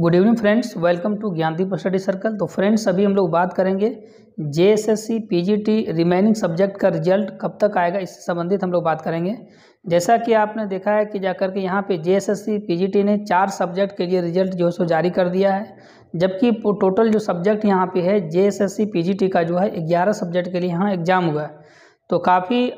good evening friends welcome to Gyandeep study circle तो friends अभी हम लोग बात करेंगे J S S C P G T remaining subject का रिजल्ट कब तक आएगा इससे संबंधित हम लोग बात करेंगे जैसा कि आपने देखा है कि जाकर के यहाँ पे J S S C P G T ने चार सब्जेक्ट के लिए रिजल्ट जो है सो जारी कर दिया है जबकि टोटल जो सब्जेक्ट यहाँ पे है J S S C P G T का जो है ग्यारह सब्जेक्ट के लिए यहाँ एग्जाम हुआ है तो काफ़ी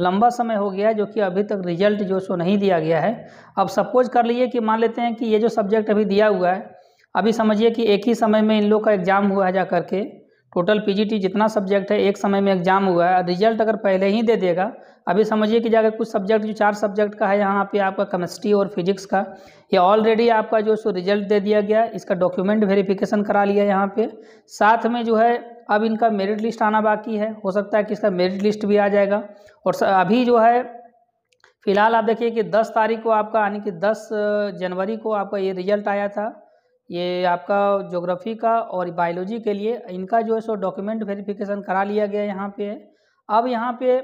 लंबा समय हो गया है जो कि अभी तक रिजल्ट जो सो नहीं दिया गया है अब सपोज कर लिए कि मान लेते हैं कि ये जो सब्जेक्ट अभी दिया हुआ है अभी समझिए कि एक ही समय में इन लोग का एग्ज़ाम हुआ है जा करके टोटल पीजीटी जितना सब्जेक्ट है एक समय में एग्ज़ाम हुआ है रिजल्ट अगर पहले ही दे देगा अभी समझिए कि जाकर कुछ सब्जेक्ट जो चार सब्जेक्ट का है यहाँ पे आपका केमिस्ट्री और फिजिक्स का ये ऑलरेडी आपका जो सो रिजल्ट दे दिया गया इसका डॉक्यूमेंट वेरिफिकेशन करा लिया यहाँ पे साथ में जो है अब इनका मेरिट लिस्ट आना बाकी है हो सकता है कि इसका मेरिट लिस्ट भी आ जाएगा और अभी जो है फिलहाल आप देखिए कि 10 तारीख को आपका यानी कि 10 जनवरी को आपका ये रिजल्ट आया था ये आपका जोग्राफी का और बायोलॉजी के लिए इनका जो है सो डॉक्यूमेंट वेरिफिकेशन करा लिया गया यहाँ पे अब यहाँ पे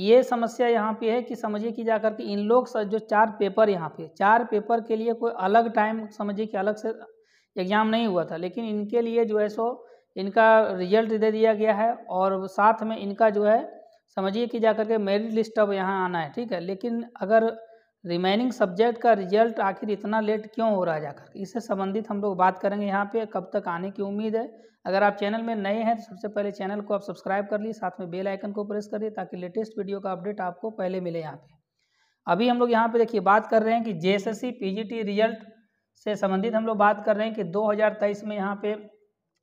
ये समस्या यहाँ पे है कि समझिए कि जा के इन लोग जो चार पेपर यहाँ पे चार पेपर के लिए कोई अलग टाइम समझिए कि अलग से एग्ज़ाम नहीं हुआ था लेकिन इनके लिए जो है सो इनका रिजल्ट दे दिया गया है और साथ में इनका जो है समझिए कि जाकर के मेरिट लिस्ट अब यहाँ आना है ठीक है लेकिन अगर रिमेनिंग सब्जेक्ट का रिजल्ट आखिर इतना लेट क्यों हो रहा है जाकर इससे संबंधित हम लोग बात करेंगे यहाँ पे कब तक आने की उम्मीद है अगर आप चैनल में नए हैं तो सबसे पहले चैनल को आप सब्सक्राइब कर लिए साथ में बेल आइकन को प्रेस करिए ताकि लेटेस्ट वीडियो का अपडेट आपको पहले मिले यहाँ पे अभी हम लोग यहाँ पे देखिए बात कर रहे हैं कि जे एस रिजल्ट से संबंधित हम लोग बात कर रहे हैं कि दो में यहाँ पे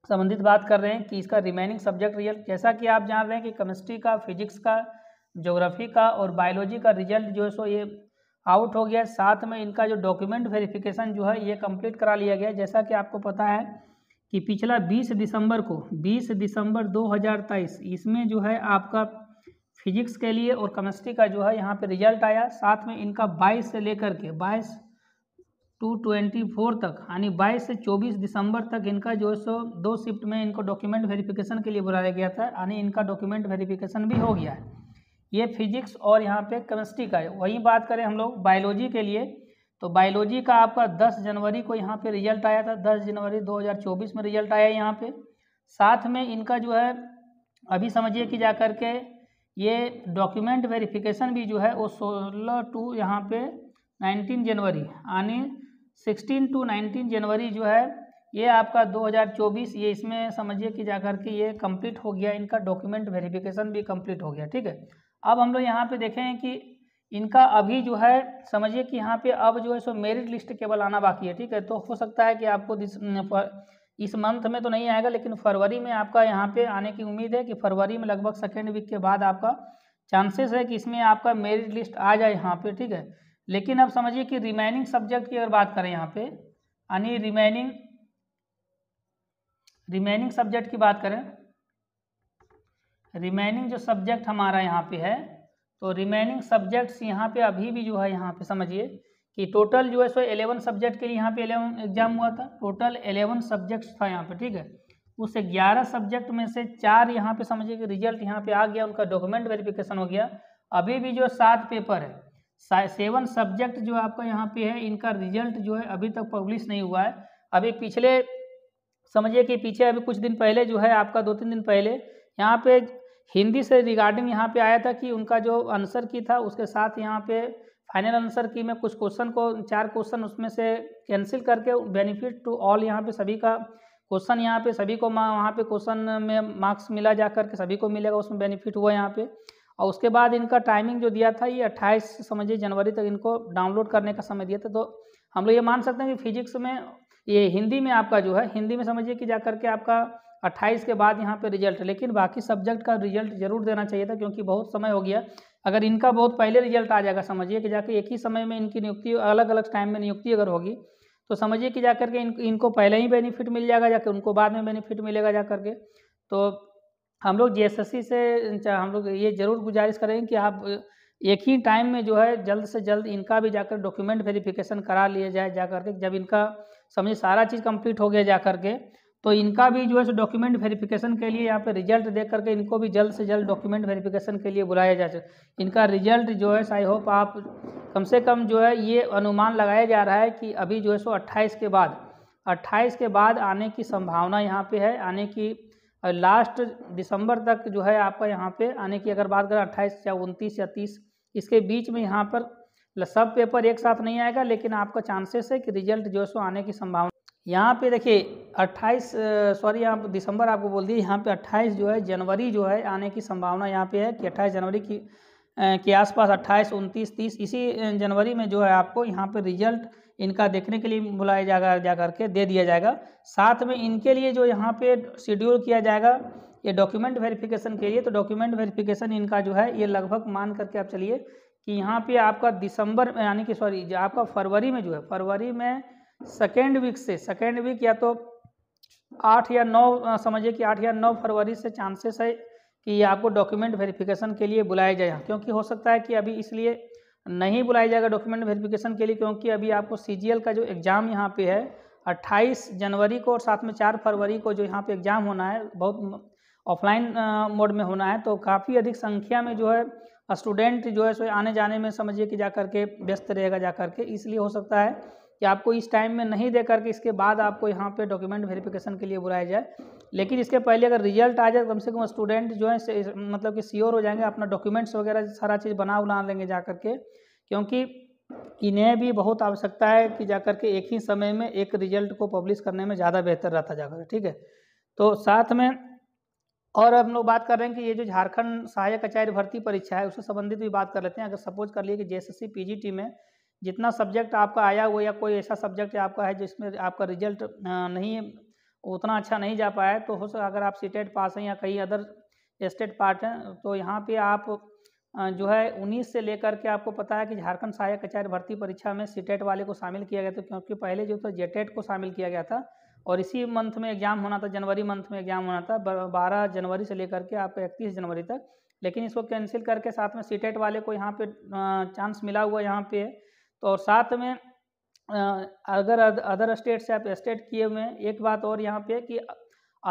संबंधित बात कर रहे हैं कि इसका रिमेनिंग सब्जेक्ट रियल जैसा कि आप जान रहे हैं कि केमिस्ट्री का फिजिक्स का ज्योग्राफी का और बायोलॉजी का रिजल्ट जो है सो ये आउट हो गया साथ में इनका जो डॉक्यूमेंट वेरिफिकेशन जो है ये कंप्लीट करा लिया गया जैसा कि आपको पता है कि पिछला 20 दिसंबर को 20 दिसंबर 2023 इसमें जो है आपका फिजिक्स के लिए और केमिस्ट्री का जो है यहाँ पे रिजल्ट आया साथ में इनका 22 से लेकर के 22 टू ट्वेंटी फोर तक यानी बाईस से चौबीस दिसंबर तक इनका जो है सो दो शिफ्ट में इनको डॉक्यूमेंट वेरिफिकेशन के लिए बुलाया गया था यानी इनका डॉक्यूमेंट वेरिफिकेशन भी हो गया है ये फिजिक्स और यहाँ पे केमिस्ट्री का है वही बात करें हम लोग बायोलॉजी के लिए तो बायोलॉजी का आपका दस जनवरी को यहाँ पे रिजल्ट आया था दस जनवरी 2024 में रिजल्ट आया यहाँ पे साथ में इनका जो है अभी समझिए कि जा के ये डॉक्यूमेंट वेरिफिकेशन भी जो है वो सोलह टू यहाँ पे 19 जनवरी यानी सिक्सटीन टू नाइनटीन जनवरी जो है ये आपका 2024 ये इसमें समझिए कि जाकर के ये कंप्लीट हो गया इनका डॉक्यूमेंट वेरिफिकेशन भी कंप्लीट हो गया ठीक है अब हम लोग यहाँ पे देखें कि इनका अभी जो है समझिए कि यहाँ पे अब जो है सो मेरिट लिस्ट केवल आना बाकी है ठीक है तो हो सकता है कि आपको दिस इस मंथ में तो नहीं आएगा लेकिन फरवरी में आपका यहाँ पर आने की उम्मीद है कि फरवरी में लगभग सेकेंड वीक के बाद आपका चांसेस है कि इसमें आपका मेरिट लिस्ट आ जाए यहाँ पर ठीक है लेकिन अब समझिए कि रिमेनिंग सब्जेक्ट की अगर बात करें यहाँ पे यानी रिमेनिंग रिमेनिंग सब्जेक्ट की बात करें रिमेनिंग जो सब्जेक्ट हमारा यहाँ पे है तो रिमेनिंग सब्जेक्ट्स यहाँ पे अभी भी जो है यहाँ पे समझिए कि टोटल जो है सो एलेवन सब्जेक्ट के लिए यहाँ पे एलेवन एग्जाम हुआ था टोटल एलेवन सब्जेक्ट्स था यहाँ पे ठीक है उस ग्यारह सब्जेक्ट में से चार यहाँ पे समझिए कि रिजल्ट यहाँ पे आ गया उनका डॉक्यूमेंट वेरिफिकेशन हो गया अभी भी जो सात पेपर है सेवन सब्जेक्ट जो आपका यहाँ पे है इनका रिजल्ट जो है अभी तक पब्लिश नहीं हुआ है अभी पिछले समझिए कि पीछे अभी कुछ दिन पहले जो है आपका दो तीन दिन पहले यहाँ पे हिंदी से रिगार्डिंग यहाँ पे आया था कि उनका जो आंसर की था उसके साथ यहाँ पे फाइनल आंसर की मैं कुछ क्वेश्चन को चार क्वेश्चन उसमें से कैंसिल करके बेनिफिट टू ऑल यहाँ पे सभी का क्वेश्चन यहाँ पे सभी को वहाँ पे क्वेश्चन में मार्क्स मिला जा करके सभी को मिलेगा उसमें बेनिफिट हुआ यहाँ पे और उसके बाद इनका टाइमिंग जो दिया था ये अट्ठाईस समझिए जनवरी तक इनको डाउनलोड करने का समय दिया था तो हम लोग ये मान सकते हैं कि फिजिक्स में ये हिंदी में आपका जो है हिंदी में समझिए कि जा करके आपका अट्ठाईस के बाद यहाँ पे रिजल्ट लेकिन बाकी सब्जेक्ट का रिजल्ट जरूर देना चाहिए था क्योंकि बहुत समय हो गया अगर इनका बहुत पहले रिजल्ट आ जाएगा समझिए कि जाकर एक ही समय में इनकी नियुक्ति अलग अलग टाइम में नियुक्ति अगर होगी तो समझिए कि जा करके इन इनको पहले ही बेनिफिट मिल जाएगा जाकर उनको बाद में बेनिफिट मिलेगा जा करके तो हम लोग जीएसएससी से हम लोग ये ज़रूर गुजारिश करेंगे कि आप एक ही टाइम में जो है जल्द से जल्द इनका भी जाकर डॉक्यूमेंट वेरिफिकेशन करा लिया जाए जा करके जब इनका समझिए सारा चीज़ कंप्लीट हो गया जा करके तो इनका भी जो है सो डॉक्यूमेंट वेरिफिकेशन के लिए यहाँ पे रिजल्ट देख करके इनको भी जल्द से जल्द डॉक्यूमेंट वेरिफिकेशन के लिए बुलाया जा सके इनका रिजल्ट जो है आई होप आप कम से कम जो है ये अनुमान लगाया जा रहा है कि अभी जो है सो अट्ठाईस के बाद अट्ठाईस के बाद आने की संभावना यहाँ पर है आने की और लास्ट दिसंबर तक जो है आपका यहाँ पे आने की अगर बात करें अट्ठाईस या उनतीस या तीस इसके बीच में यहाँ पर सब पेपर एक साथ नहीं आएगा लेकिन आपका चांसेस है कि रिजल्ट जो सो आने की संभावना यहाँ पे देखिए 28 सॉरी यहाँ दिसंबर आपको बोल दिए यहाँ पे 28 जो है जनवरी जो है आने की संभावना यहाँ पे है कि 28 जनवरी की के आसपास 28 29 30 इसी जनवरी में जो है आपको यहाँ पे रिजल्ट इनका देखने के लिए बुलाया जाएगा जा करके दे दिया जाएगा साथ में इनके लिए जो यहाँ पे शेड्यूल किया जाएगा ये डॉक्यूमेंट वेरिफिकेशन के लिए तो डॉक्यूमेंट वेरिफिकेशन इनका जो है ये लगभग मान करके आप चलिए कि यहाँ पे आपका दिसंबर यानी कि सॉरी आपका फरवरी में जो है फरवरी में सेकेंड वीक से सेकेंड वीक या तो आठ या नौ समझिए कि आठ या नौ फरवरी से चांसेस है कि ये आपको डॉक्यूमेंट वेरिफिकेशन के लिए बुलाया जाए क्योंकि हो सकता है कि अभी इसलिए नहीं बुलाया जाएगा डॉक्यूमेंट वेरिफिकेशन के लिए क्योंकि अभी आपको सी का जो एग्ज़ाम यहाँ पे है 28 जनवरी को और साथ में 4 फरवरी को जो यहाँ पे एग्ज़ाम होना है बहुत ऑफलाइन मोड में होना है तो काफ़ी अधिक संख्या में जो है स्टूडेंट जो है सो आने जाने में समझिए कि जा करके व्यस्त रहेगा जा के इसलिए हो सकता है कि आपको इस टाइम में नहीं दे करके इसके बाद आपको यहाँ पे डॉक्यूमेंट वेरिफिकेशन के लिए बुलाया जाए लेकिन इसके पहले अगर रिजल्ट आ जाए तो कम से कम स्टूडेंट जो है मतलब कि सियोर हो जाएंगे अपना डॉक्यूमेंट्स वगैरह सारा चीज़ बना बना लेंगे जा करके क्योंकि इन्हें भी बहुत आवश्यकता है कि जा करके एक ही समय में एक रिजल्ट को पब्लिश करने में ज़्यादा बेहतर रहता जा ठीक है तो साथ में और हम लोग बात कर रहे हैं कि ये जो झारखंड सहायक आचार्य भर्ती परीक्षा है उससे संबंधित भी बात कर लेते हैं अगर सपोज कर लिए कि जी टी में जितना सब्जेक्ट आपका आया हुआ या कोई ऐसा सब्जेक्ट आपका है जिसमें आपका रिजल्ट नहीं उतना अच्छा नहीं जा पाया तो हो सकता अगर आप सीटेट पास हैं या कहीं अदर स्टेट पार्ट हैं तो यहाँ पे आप जो है उन्नीस से लेकर के आपको पता है कि झारखंड सहायक आचार्य भर्ती परीक्षा में सीटेट वाले को शामिल किया गया था क्योंकि पहले जो था जेटेट को शामिल किया गया था और इसी मंथ में एग्ज़ाम होना था जनवरी मंथ में एग्ज़ाम होना था बारह जनवरी से लेकर के आपको इकतीस जनवरी तक लेकिन इसको कैंसिल करके साथ में सीटेट वाले को यहाँ पे चांस मिला हुआ यहाँ पे तो और साथ में अगर अदर स्टेट से आप स्टेट किए हुए हैं एक बात और यहाँ पे कि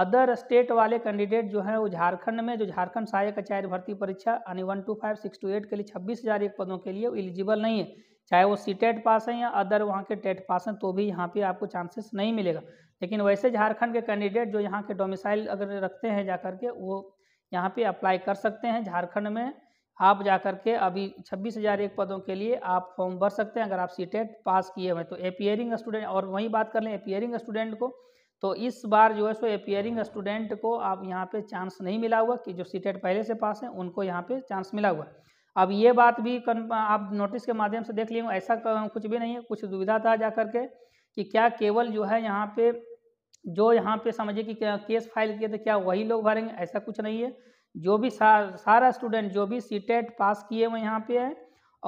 अदर स्टेट वाले कैंडिडेट जो हैं वो झारखंड में जो झारखंड सहायक आचार्य भर्ती परीक्षा यानी one two five six two eight के लिए छब्बीस हज़ार एक पदों के लिए एलिजिबल नहीं है चाहे वो सी टेट पास हैं या अदर वहाँ के टेट पास हैं तो भी यहाँ पे आपको चांसेस नहीं मिलेगा लेकिन वैसे झारखंड के कैंडिडेट जो यहाँ के डोमिसाइल अगर रखते हैं जा के वो यहाँ पर अप्लाई कर सकते हैं झारखंड में आप कर के अभी छब्बीस हज़ार एक पदों के लिए आप फॉर्म भर सकते हैं अगर आप सीटेट पास किए हुए तो एपियरिंग स्टूडेंट और वहीं बात कर लें एपियरिंग स्टूडेंट को तो इस बार जो है सो एपियरिंग स्टूडेंट को आप यहाँ पे चांस नहीं मिला हुआ कि जो सीटेट पहले से पास हैं उनको यहाँ पे चांस मिला हुआ अब ये बात भी आप नोटिस के माध्यम से देख लिया ऐसा कुछ भी नहीं है कुछ दुविधा था जा करके कि क्या केवल जो है यहाँ पे जो यहाँ पे समझिए कि केस फाइल किए थे क्या वही लोग भरेंगे ऐसा कुछ नहीं है जो भी सा, सारा स्टूडेंट जो भी सी पास e किए हुए यहाँ पे है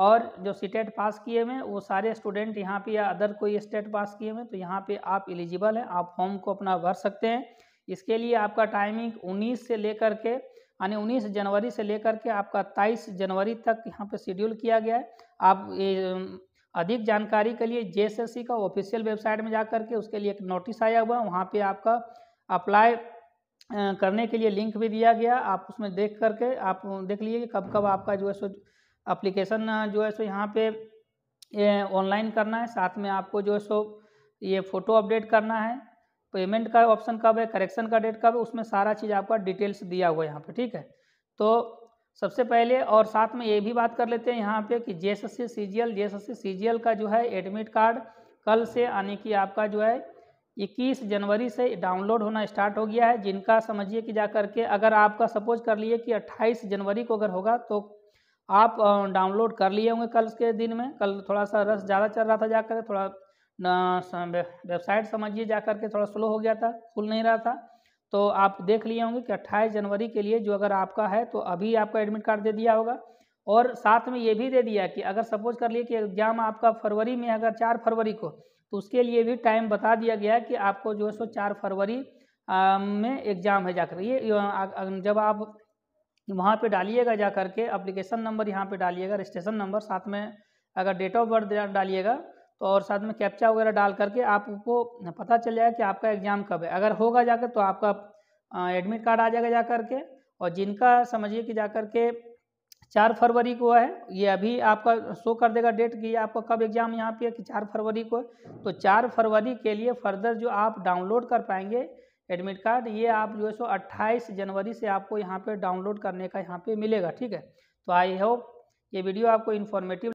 और जो सीटेट पास e किए हुए वो सारे स्टूडेंट यहाँ पे या अदर कोई स्टेट पास किए हुए तो यहाँ पे आप एलिजिबल हैं आप फॉर्म को अपना भर सकते हैं इसके लिए आपका टाइमिंग 19 से लेकर के यानी 19 जनवरी से लेकर के आपका 23 जनवरी तक यहाँ पे शेड्यूल किया गया है आप अधिक जानकारी के लिए जे का ऑफिशियल वेबसाइट में जा करके उसके लिए एक नोटिस आया हुआ वहाँ पर आपका अप्लाई करने के लिए लिंक भी दिया गया आप उसमें देख करके आप देख लीजिए कब कब आपका जो है सो अप्लीकेशन जो है सो यहाँ पे ऑनलाइन करना है साथ में आपको जो है सो ये फ़ोटो अपडेट करना है पेमेंट का ऑप्शन कब है करेक्शन का डेट कब है उसमें सारा चीज़ आपका डिटेल्स दिया हुआ है यहाँ पे ठीक है तो सबसे पहले और साथ में ये भी बात कर लेते हैं यहाँ पे कि जे एस एस सी का जो है एडमिट कार्ड कल से यानी कि आपका जो है इक्कीस जनवरी से डाउनलोड होना स्टार्ट हो गया है जिनका समझिए कि जा करके अगर आपका सपोज कर लिए कि 28 जनवरी को अगर होगा तो आप डाउनलोड कर लिए होंगे कल के दिन में कल थोड़ा सा रस ज़्यादा चल रहा था जा कर थोड़ा वेबसाइट समझिए जा करके थोड़ा स्लो हो गया था खुल नहीं रहा था तो आप देख लिए होंगे कि अट्ठाईस जनवरी के लिए जो अगर आपका है तो अभी आपका एडमिट कार्ड दे दिया होगा और साथ में ये भी दे दिया कि अगर सपोज कर लिए कि एग्ज़ाम आपका फरवरी में अगर चार फरवरी को तो उसके लिए भी टाइम बता दिया गया है कि आपको जो है सो चार फरवरी में एग्ज़ाम है जाकर ये जब आप वहाँ पे डालिएगा जा करके अप्लीकेशन नंबर यहाँ पे डालिएगा रजिस्ट्रेशन नंबर साथ में अगर डेट ऑफ बर्थ डालिएगा तो और साथ में कैप्चा वगैरह डाल करके आपको पता चल जाएगा कि आपका एग्ज़ाम कब है अगर होगा जाकर तो आपका एडमिट कार्ड आ जाएगा जा करके और जिनका समझिए कि जा करके चार फरवरी को है ये अभी आपका शो कर देगा डेट कि आपका कब एग्ज़ाम यहाँ पे है कि चार फरवरी को तो चार फरवरी के लिए फर्दर जो आप डाउनलोड कर पाएंगे एडमिट कार्ड ये आप जो है सो अट्ठाईस जनवरी से आपको यहाँ पर डाउनलोड करने का यहाँ पर मिलेगा ठीक है तो आई होप ये वीडियो आपको इन्फॉर्मेटिव